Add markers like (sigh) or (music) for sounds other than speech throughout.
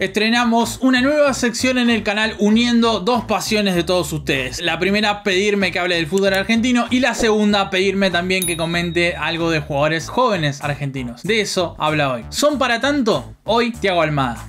Estrenamos una nueva sección en el canal uniendo dos pasiones de todos ustedes. La primera, pedirme que hable del fútbol argentino y la segunda, pedirme también que comente algo de jugadores jóvenes argentinos. De eso habla hoy. ¿Son para tanto? Hoy, Tiago Almada.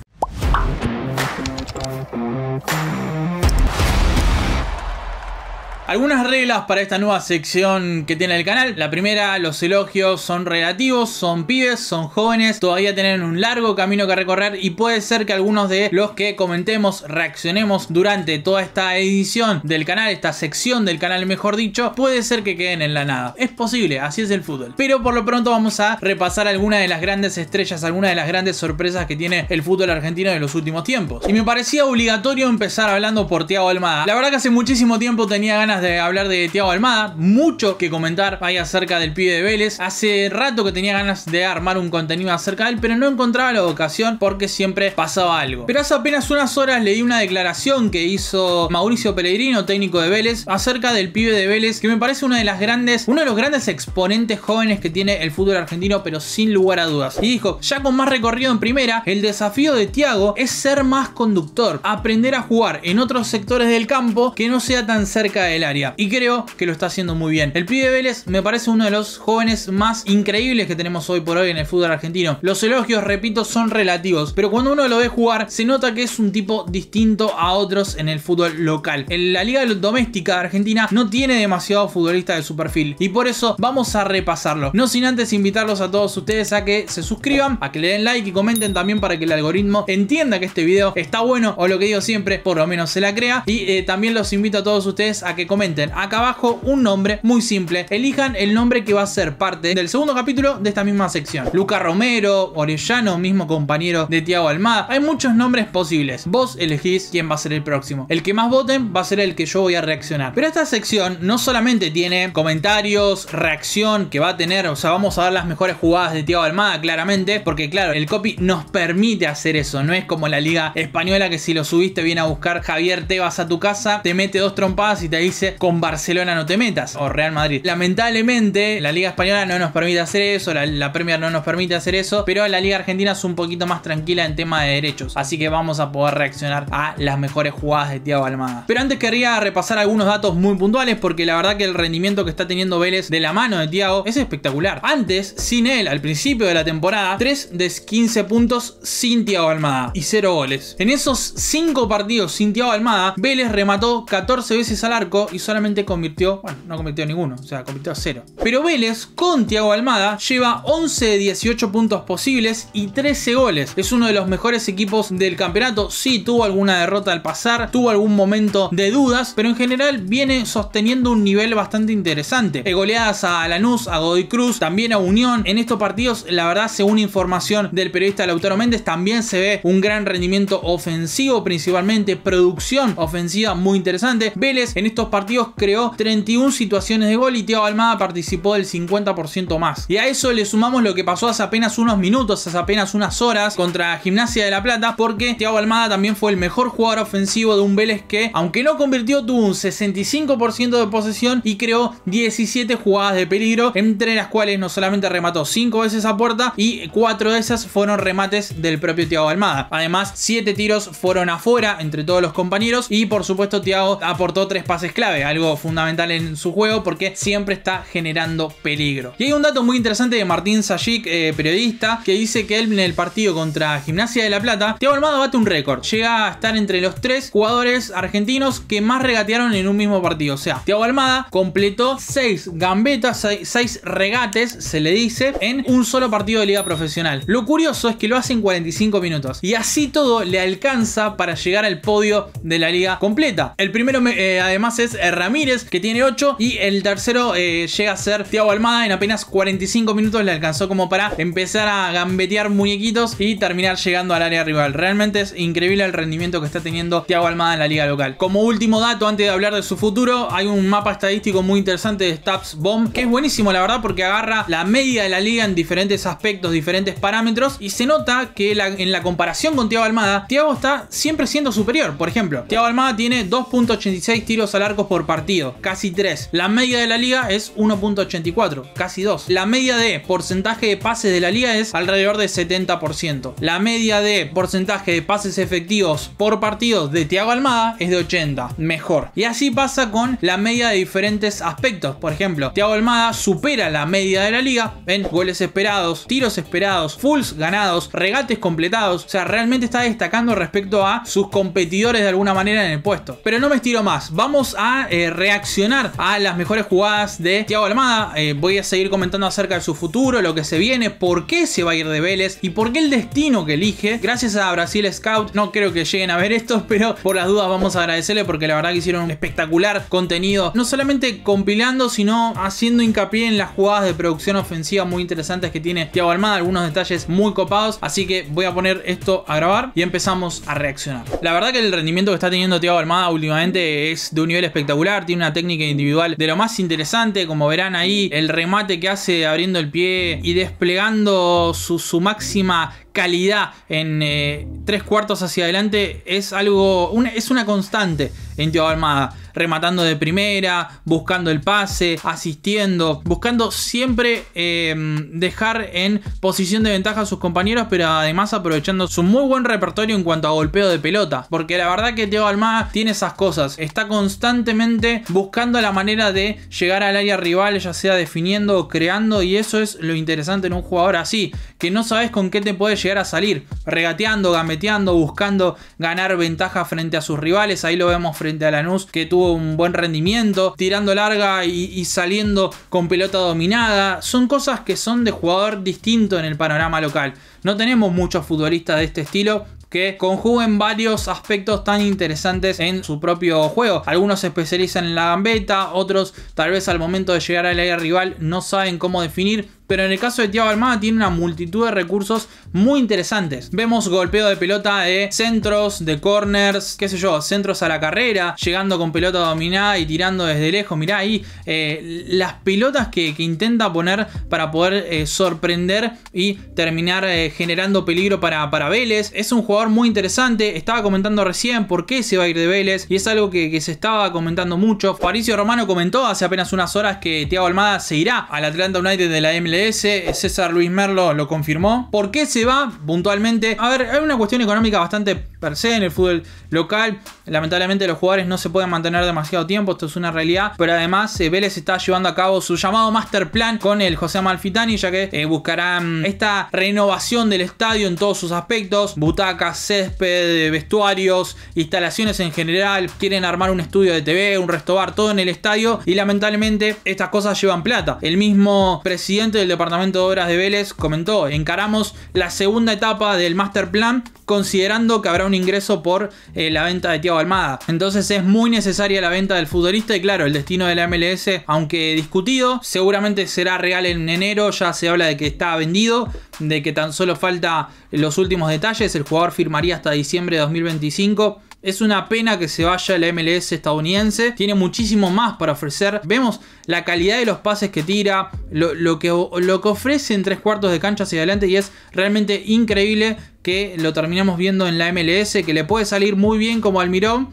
Algunas reglas para esta nueva sección que tiene el canal. La primera, los elogios son relativos, son pibes, son jóvenes, todavía tienen un largo camino que recorrer y puede ser que algunos de los que comentemos, reaccionemos durante toda esta edición del canal, esta sección del canal mejor dicho, puede ser que queden en la nada. Es posible, así es el fútbol. Pero por lo pronto vamos a repasar algunas de las grandes estrellas, algunas de las grandes sorpresas que tiene el fútbol argentino de los últimos tiempos. Y me parecía obligatorio empezar hablando por Tiago Almada. La verdad que hace muchísimo tiempo tenía ganas de hablar de Tiago Almada, mucho que comentar ahí acerca del pibe de Vélez. Hace rato que tenía ganas de armar un contenido acerca de él, pero no encontraba la ocasión porque siempre pasaba algo. Pero hace apenas unas horas leí una declaración que hizo Mauricio Pellegrino, técnico de Vélez, acerca del pibe de Vélez, que me parece de las grandes, uno de los grandes exponentes jóvenes que tiene el fútbol argentino, pero sin lugar a dudas. Y dijo, ya con más recorrido en primera, el desafío de Tiago es ser más conductor, aprender a jugar en otros sectores del campo que no sea tan cerca de del y creo que lo está haciendo muy bien. El pibe Vélez me parece uno de los jóvenes más increíbles que tenemos hoy por hoy en el fútbol argentino. Los elogios, repito, son relativos, pero cuando uno lo ve jugar, se nota que es un tipo distinto a otros en el fútbol local. En la liga doméstica de argentina no tiene demasiado futbolista de su perfil y por eso vamos a repasarlo. No sin antes invitarlos a todos ustedes a que se suscriban, a que le den like y comenten también para que el algoritmo entienda que este video está bueno o lo que digo siempre, por lo menos se la crea. Y eh, también los invito a todos ustedes a que comenten comenten acá abajo un nombre muy simple. Elijan el nombre que va a ser parte del segundo capítulo de esta misma sección. Luca Romero, Orellano, mismo compañero de Tiago Almada. Hay muchos nombres posibles. Vos elegís quién va a ser el próximo. El que más voten va a ser el que yo voy a reaccionar. Pero esta sección no solamente tiene comentarios, reacción que va a tener, o sea, vamos a dar las mejores jugadas de Tiago Almada, claramente, porque claro, el copy nos permite hacer eso. No es como la liga española que si lo subiste viene a buscar Javier te vas a tu casa, te mete dos trompadas y te dice con Barcelona no te metas o Real Madrid. Lamentablemente la Liga Española no nos permite hacer eso, la, Premier no nos permite hacer eso, pero la Liga Argentina es un poquito más tranquila en tema de derechos, así que vamos a poder reaccionar a las mejores jugadas de Tiago Almada. Pero antes quería repasar algunos datos muy puntuales porque la verdad que el rendimiento que está teniendo Vélez de la mano de Tiago es espectacular. Antes, sin él, al principio de la temporada, 3 de 15 puntos sin Thiago Almada y 0 goles. En esos 5 partidos sin Thiago Almada, Vélez remató 14 veces al arco y solamente convirtió, bueno, no convirtió ninguno, o sea, convirtió a cero. Pero Vélez, con Thiago Almada, lleva 11 de 18 puntos posibles y 13 goles. Es uno de los mejores equipos del campeonato. Sí, tuvo alguna derrota al pasar, tuvo algún momento de dudas, pero en general viene sosteniendo un nivel bastante interesante. Eh, goleadas a Lanús, a Godoy Cruz, también a Unión. En estos partidos, la verdad, según información del periodista Lautaro Méndez, también se ve un gran rendimiento ofensivo, principalmente producción ofensiva muy interesante. Vélez en estos partidos creó 31 situaciones de gol y Thiago Almada participó del 50% más. Y a eso le sumamos lo que pasó hace apenas unos minutos, hace apenas unas horas contra Gimnasia de la Plata, porque Thiago Almada también fue el mejor jugador ofensivo de un Vélez que, aunque no convirtió, tuvo un 65% de posesión y creó 17 jugadas de peligro, entre las cuales no solamente remató 5 veces a puerta y 4 de esas fueron remates del propio Thiago Almada. Además, 7 tiros fueron afuera entre todos los compañeros y por supuesto Thiago aportó 3 pases claros algo fundamental en su juego porque siempre está generando peligro. Y hay un dato muy interesante de Martín Sajik, eh, periodista, que dice que él en el partido contra Gimnasia de la Plata, Teo Almada bate un récord. Llega a estar entre los tres jugadores argentinos que más regatearon en un mismo partido. O sea, Tiago Almada completó seis gambetas, seis regates, se le dice, en un solo partido de liga profesional. Lo curioso es que lo hace en 45 minutos. Y así todo le alcanza para llegar al podio de la liga completa. El primero, eh, además, es eh, Ramírez, que tiene 8. Y el tercero eh, llega a ser Thiago Almada. En apenas 45 minutos le alcanzó como para empezar a gambetear muñequitos y terminar llegando al área rival. Realmente es increíble el rendimiento que está teniendo Thiago Almada en la liga local. Como último dato, antes de hablar de su futuro, hay un mapa estadístico muy interesante de Stabs Bomb, que es buenísimo la verdad porque agarra la media de la liga en diferentes aspectos, diferentes parámetros y se nota que en la comparación con Thiago Almada, Thiago está siempre siendo superior. Por ejemplo, Thiago Almada tiene 2.86 tiros al arco por partido, casi 3. La media de la liga es 1.84, casi 2. La media de porcentaje de pases de la liga es alrededor de 70%. La media de porcentaje de pases efectivos por partido de Thiago Almada es de 80, mejor. Y así pasa con la media de diferentes aspectos. Por ejemplo, Thiago Almada supera la media de la liga en goles esperados, tiros esperados, fulls ganados, regates completados. O sea, realmente está destacando respecto a sus competidores de alguna manera en el puesto. Pero no me estiro más. Vamos a eh, reaccionar a las mejores jugadas de Thiago Almada. Eh, voy a seguir comentando acerca de su futuro, lo que se viene, por qué se va a ir de Vélez y por qué el destino que elige. Gracias a Brasil Scout, no creo que lleguen a ver esto (laughs) pero por las dudas vamos a agradecerle porque la verdad que hicieron un espectacular contenido, no solamente compilando, sino haciendo hincapié en las jugadas de producción ofensiva muy interesantes que tiene Thiago Almada, algunos detalles muy copados, así que voy a poner esto a grabar y empezamos a reaccionar. La verdad que el rendimiento que está teniendo Thiago Almada últimamente es de un nivel espectacular tiene una técnica individual de lo más interesante, como verán ahí el remate que hace abriendo el pie y desplegando su, máxima calidad en eh, tres cuartos hacia adelante es algo, es una constante en Tio Almada rematando de primera, buscando el pase, asistiendo, buscando siempre em, dejar en posición de ventaja a sus compañeros, pero además aprovechando su muy buen repertorio en cuanto a golpeo de pelota. Porque la verdad que Teo Almada tiene esas cosas, está constantemente buscando la manera de llegar al área rival, ya sea definiendo o creando, y eso es lo interesante en un jugador así, que no sabes con qué te puede llegar a salir. Regateando, gameteando, buscando ganar ventaja frente a sus rivales. Ahí lo vemos frente a Lanús, que tuvo un buen rendimiento, tirando larga y, y saliendo con pelota dominada. Son cosas que son de jugador distinto en el panorama local. No tenemos muchos futbolistas de este estilo, que conjuguen varios aspectos tan interesantes en su propio juego. Algunos se especializan en la gambeta, otros tal vez al momento de llegar al área rival no saben cómo definir, pero en el caso de Thiago Almada tiene una multitud de recursos muy interesantes. Vemos golpeo de pelota de centros, de corners, qué sé yo, centros a la carrera, llegando con pelota dominada y tirando desde lejos. Mirá ahí eh, las pelotas que, intenta poner para poder eh, sorprender y terminar eh, generando peligro para, para Vélez. Es un jugador muy interesante, estaba comentando recién por qué se va a ir de Vélez y es algo que, se estaba comentando mucho. Fabricio Romano comentó hace apenas unas horas que Thiago Almada se irá al Atlanta United de la MLS ese César Luis Merlo lo confirmó. ¿Por qué se va puntualmente? A ver, hay una cuestión económica bastante per se en el fútbol local. Lamentablemente los jugadores no se pueden mantener demasiado tiempo, esto es una realidad. Pero además eh, Vélez está llevando a cabo su llamado master plan con el José Amalfitani, ya que eh, buscarán esta renovación del estadio en todos sus aspectos. Butacas, césped, eh, vestuarios, instalaciones en general. Quieren armar un estudio de TV, un restobar, todo en el estadio. Y lamentablemente estas cosas llevan plata. El mismo presidente del el Departamento de Obras de Vélez comentó, encaramos la segunda etapa del Master Plan considerando que habrá un ingreso por eh, la venta de Tiago Almada. Entonces es muy necesaria la venta del futbolista y claro, el destino de la MLS, aunque discutido, seguramente será real en enero, ya se habla de que está vendido, de que tan solo falta los últimos detalles, el jugador firmaría hasta diciembre de 2025 es una pena que se vaya la MLS estadounidense. Tiene muchísimo más para ofrecer. Vemos la calidad de los pases que tira, lo, que, ofrece en tres cuartos de cancha hacia adelante y es realmente increíble que lo terminemos viendo en la MLS, que le puede salir muy bien como Almirón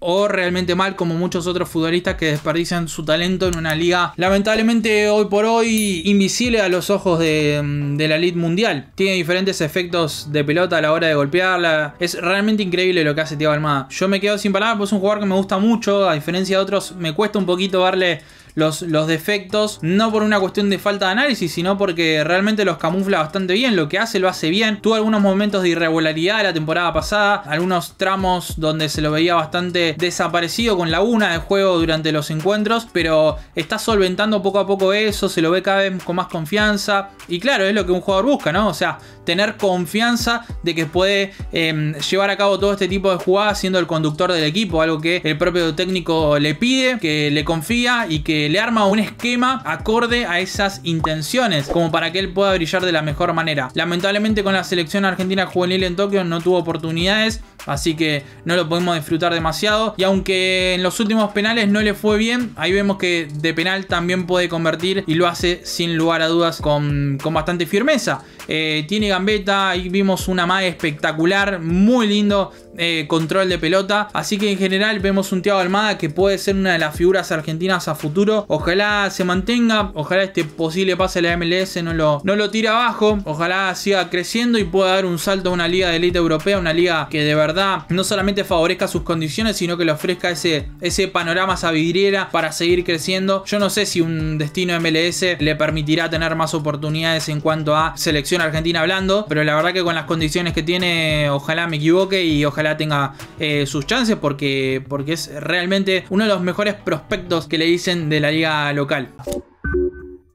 o realmente mal como muchos otros futbolistas que desperdician su talento en una liga lamentablemente hoy por hoy invisible a los ojos mm, de, la elite mundial. Tiene diferentes efectos de pelota a la hora de golpearla. Es realmente increíble lo que hace Thiago Almada. Yo me quedo sin palabras, pues es un jugador que me gusta mucho, a diferencia de otros me cuesta un poquito darle los, defectos, no por una cuestión de falta de análisis, sino porque realmente los camufla bastante bien, lo que hace lo hace bien. Tuvo algunos momentos de irregularidad la temporada pasada, algunos tramos donde se lo veía bastante desaparecido con laguna de juego durante los encuentros, pero está solventando poco a poco eso, se lo ve cada vez con más confianza y claro, es lo que un jugador busca, ¿no? O sea, tener confianza de que puede em, llevar a cabo todo este tipo de jugadas siendo el conductor del equipo, algo que el propio técnico le pide, que le confía y que le arma un esquema acorde a esas intenciones, como para que él pueda brillar de la mejor manera. Lamentablemente con la selección argentina juvenil en Tokio no tuvo oportunidades, así que no lo podemos disfrutar demasiado. Y aunque en los últimos penales no le fue bien, ahí vemos que de penal también puede convertir y lo hace sin lugar a dudas con, con bastante firmeza. Eh, tiene gambeta, ahí vimos una madre espectacular, muy lindo eh, control de pelota. Así que en general vemos un Thiago Almada que puede ser una de las figuras argentinas a futuro. Ojalá se mantenga, ojalá este posible pase a la MLS no lo, no lo tire abajo. Ojalá siga creciendo y pueda dar un salto a una liga de élite europea, una liga que de verdad no solamente favorezca sus condiciones, sino que le ofrezca ese, ese panorama sabidriera para seguir creciendo. Yo no sé si un destino MLS le permitirá tener más oportunidades en cuanto a selección argentina hablando, pero la verdad que con las condiciones que tiene, ojalá me equivoque y ojalá tenga eh, sus chances porque, porque es realmente uno de los mejores prospectos que le dicen de la liga local.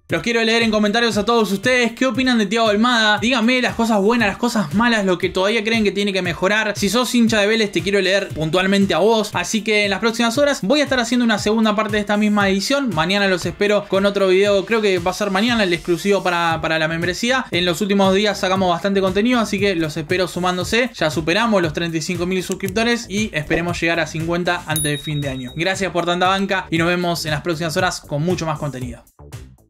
Los quiero leer en comentarios a todos ustedes. ¿Qué opinan de Tiago Almada? Díganme las cosas buenas, las cosas malas, lo que todavía creen que tiene que mejorar. Si sos hincha de Vélez, te quiero leer puntualmente a vos. Así que en las próximas horas voy a estar haciendo una segunda parte de esta misma edición. Mañana los espero con otro video. Creo que va a ser mañana el exclusivo para, la membresía. En los últimos días sacamos bastante contenido, así que los espero sumándose. Ya superamos los 35.000 suscriptores y esperemos llegar a 50 antes de fin de año. Gracias por tanta banca y nos vemos en las próximas horas con mucho más contenido.